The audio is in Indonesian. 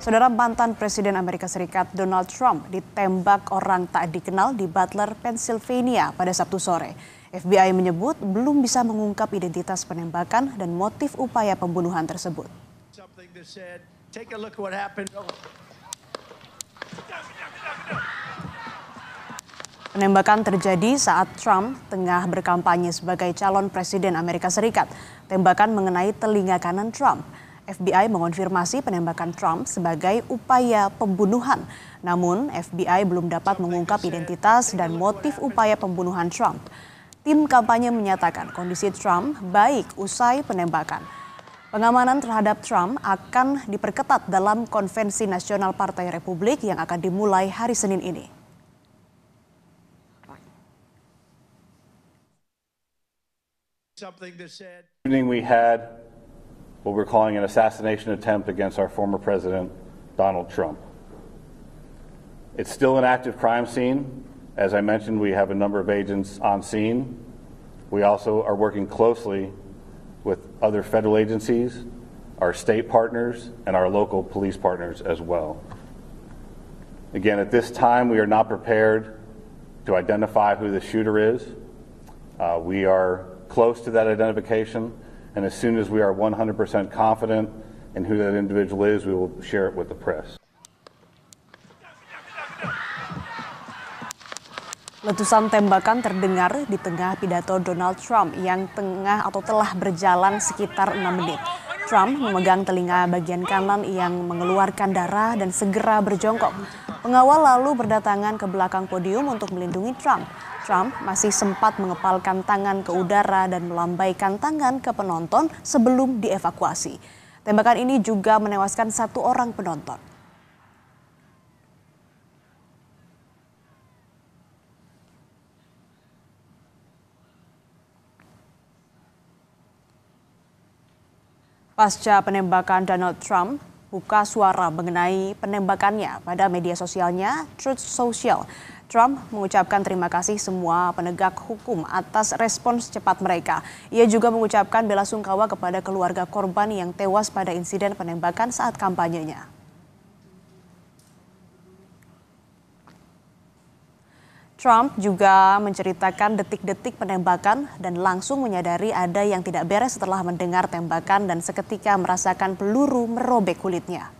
Saudara mantan Presiden Amerika Serikat Donald Trump ditembak orang tak dikenal di Butler, Pennsylvania pada Sabtu sore. FBI menyebut belum bisa mengungkap identitas penembakan dan motif upaya pembunuhan tersebut. Penembakan terjadi saat Trump tengah berkampanye sebagai calon presiden Amerika Serikat. Tembakan mengenai telinga kanan Trump. FBI mengonfirmasi penembakan Trump sebagai upaya pembunuhan. Namun, FBI belum dapat mengungkap identitas dan motif upaya pembunuhan Trump. Tim kampanye menyatakan kondisi Trump baik usai penembakan. Pengamanan terhadap Trump akan diperketat dalam konvensi nasional Partai Republik yang akan dimulai hari Senin ini. Something that said... We had what we're calling an assassination attempt against our former president, Donald Trump. It's still an active crime scene. As I mentioned, we have a number of agents on scene. We also are working closely with other federal agencies, our state partners, and our local police partners as well. Again, at this time, we are not prepared to identify who the shooter is. Uh, we are close to that identification And as soon as we are 100% confident in who that individual is, we will share it with the press. Letusan tembakan terdengar di tengah pidato Donald Trump yang tengah atau telah berjalan sekitar 6 menit. Trump memegang telinga bagian kanan yang mengeluarkan darah dan segera berjongkok. Pengawal lalu berdatangan ke belakang podium untuk melindungi Trump. Trump masih sempat mengepalkan tangan ke udara dan melambaikan tangan ke penonton sebelum dievakuasi. Tembakan ini juga menewaskan satu orang penonton. Pasca penembakan Donald Trump, buka suara mengenai penembakannya pada media sosialnya Truth Social. Trump mengucapkan terima kasih semua penegak hukum atas respons cepat mereka. Ia juga mengucapkan bela sungkawa kepada keluarga korban yang tewas pada insiden penembakan saat kampanyenya. Trump juga menceritakan detik-detik penembakan dan langsung menyadari ada yang tidak beres setelah mendengar tembakan dan seketika merasakan peluru merobek kulitnya.